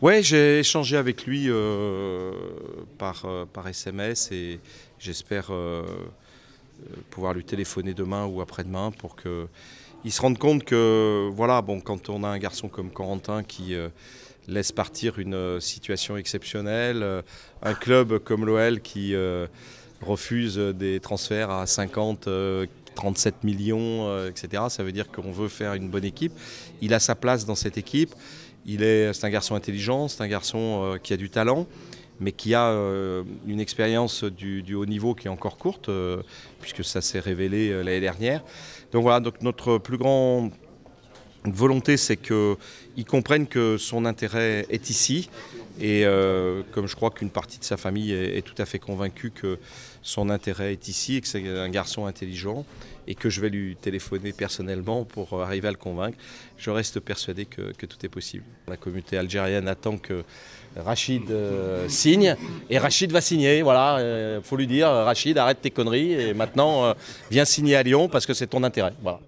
Oui, j'ai échangé avec lui euh, par, euh, par SMS et j'espère euh, pouvoir lui téléphoner demain ou après-demain pour qu'il se rende compte que, voilà, bon, quand on a un garçon comme Corentin qui laisse partir une situation exceptionnelle, un club comme l'OL qui refuse des transferts à 50, 37 millions, etc., ça veut dire qu'on veut faire une bonne équipe. Il a sa place dans cette équipe est, c'est un garçon intelligent, c'est un garçon euh, qui a du talent, mais qui a euh, une expérience du, haut niveau qui est encore courte, euh, puisque ça s'est révélé l'année dernière. Donc voilà, donc notre plus grand une volonté, c'est qu'ils comprennent que son intérêt est ici. Et euh, comme je crois qu'une partie de sa famille est, tout à fait convaincue que son intérêt est ici et que c'est un garçon intelligent et que je vais lui téléphoner personnellement pour arriver à le convaincre, je reste persuadé que, tout est possible. La communauté algérienne attend que Rachid euh, signe et Rachid va signer. Voilà, euh, faut lui dire Rachid, arrête tes conneries et maintenant viens signer à Lyon parce que c'est ton intérêt. Voilà.